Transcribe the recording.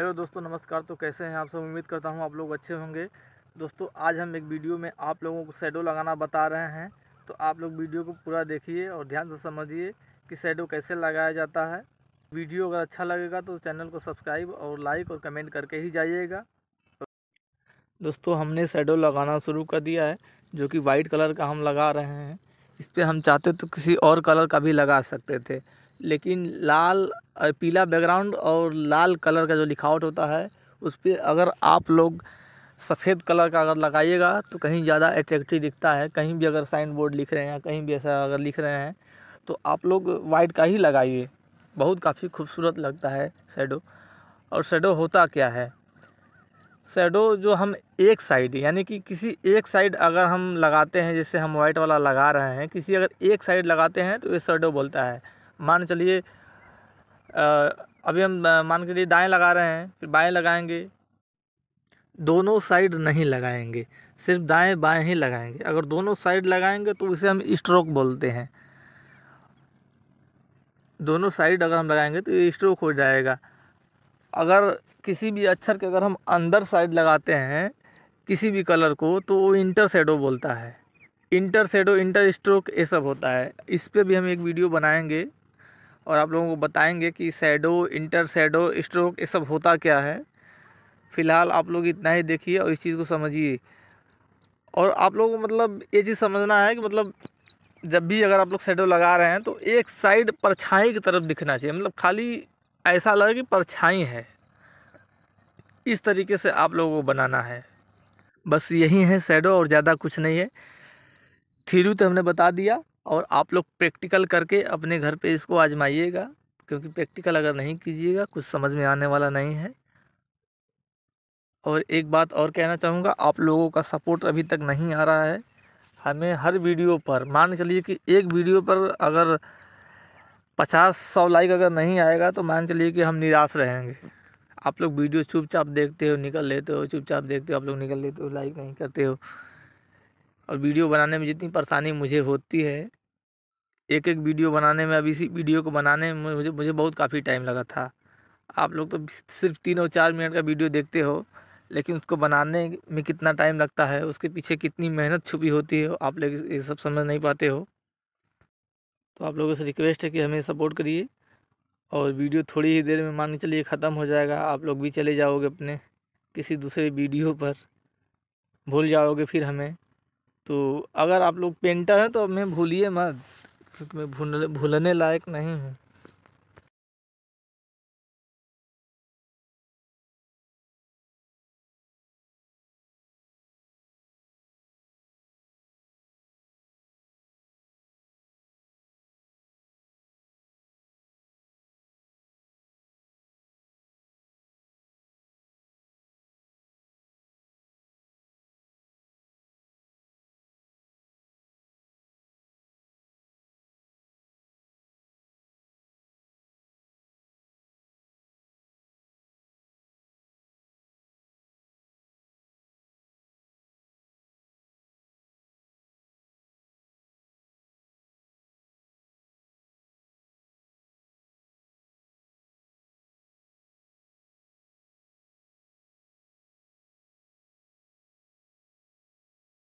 hello दोस्तों नमस्कार तो कैसे हैं आप सब उम्मीद करता हूं आप लोग अच्छे होंगे दोस्तों आज हम एक वीडियो में आप लोगों को शेडो लगाना बता रहे हैं तो आप लोग वीडियो को पूरा देखिए और ध्यान से समझिए कि शेडो कैसे लगाया जाता है वीडियो अगर अच्छा लगेगा तो चैनल को सब्सक्राइब और लाइक और कमेंट करके ही जाइएगा दोस्तों हमने शेडो लगाना शुरू कर दिया है जो कि वाइट कलर का हम लगा रहे हैं इस पर हम चाहते तो किसी और कलर का भी लगा सकते थे लेकिन लाल पीला बैकग्राउंड और लाल कलर का जो लिखावट होता है उस पर अगर आप लोग सफ़ेद कलर का अगर लगाइएगा तो कहीं ज़्यादा अट्रैक्टिव दिखता है कहीं भी अगर साइन बोर्ड लिख रहे हैं या कहीं भी ऐसा अगर लिख रहे हैं तो आप लोग वाइट का ही लगाइए बहुत काफ़ी खूबसूरत लगता है शेडो और शेडो होता क्या है शेडो जो हम एक साइड यानी कि किसी एक साइड अगर हम लगाते हैं जैसे हम वाइट वाला लगा रहे हैं किसी अगर एक साइड लगाते हैं तो ये शेडो बोलता है मान चलिए अभी हम मान के लिए दाएँ लगा रहे हैं फिर बाएँ लगाएंगे दोनों साइड नहीं लगाएंगे सिर्फ दाएँ बाएँ ही लगाएंगे अगर दोनों साइड लगाएंगे तो उसे हम स्ट्रोक बोलते हैं दोनों साइड अगर हम लगाएंगे तो ये स्ट्रोक हो जाएगा अगर किसी भी अक्षर के अगर हम अंदर साइड लगाते हैं किसी भी कलर को तो वो इंटर सेडो बोलता है इंटर सेडो इंटर स्ट्रोक ये सब होता है इस पर भी हम एक वीडियो बनाएंगे और आप लोगों को बताएंगे कि सैडो इंटर सैडो स्ट्रोक ये सब होता क्या है फ़िलहाल आप लोग इतना ही देखिए और इस चीज़ को समझिए और आप लोगों को मतलब ये चीज़ समझना है कि मतलब जब भी अगर आप लोग सैडो लगा रहे हैं तो एक साइड परछाई की तरफ दिखना चाहिए मतलब खाली ऐसा लगे कि परछाई है इस तरीके से आप लोगों को बनाना है बस यही है सैडो और ज़्यादा कुछ नहीं है थीरू तो हमने बता दिया और आप लोग प्रैक्टिकल करके अपने घर पे इसको आजमाइएगा क्योंकि प्रैक्टिकल अगर नहीं कीजिएगा कुछ समझ में आने वाला नहीं है और एक बात और कहना चाहूँगा आप लोगों का सपोर्ट अभी तक नहीं आ रहा है हमें हर वीडियो पर मान चलिए कि एक वीडियो पर अगर पचास सौ लाइक अगर नहीं आएगा तो मान चलिए कि हम निराश रहेंगे आप लोग वीडियो चुपचाप देखते हो निकल लेते हो चुपचाप देखते हो आप लोग निकल लेते हो लाइक नहीं करते हो और वीडियो बनाने में जितनी परेशानी मुझे होती है एक एक वीडियो बनाने में अब इसी वीडियो को बनाने में मुझे मुझे बहुत काफ़ी टाइम लगा था आप लोग तो सिर्फ तीन और चार मिनट का वीडियो देखते हो लेकिन उसको बनाने में कितना टाइम लगता है उसके पीछे कितनी मेहनत छुपी होती है आप लोग ये सब समझ नहीं पाते हो तो आप लोगों से रिक्वेस्ट है कि हमें सपोर्ट करिए और वीडियो थोड़ी ही देर में मान के चलिए ख़त्म हो जाएगा आप लोग भी चले जाओगे अपने किसी दूसरे वीडियो पर भूल जाओगे फिर हमें तो अगर आप लोग पेंटर हैं तो हमें भूलिए मत क्योंकि मैं भूल भूलने लायक नहीं हूँ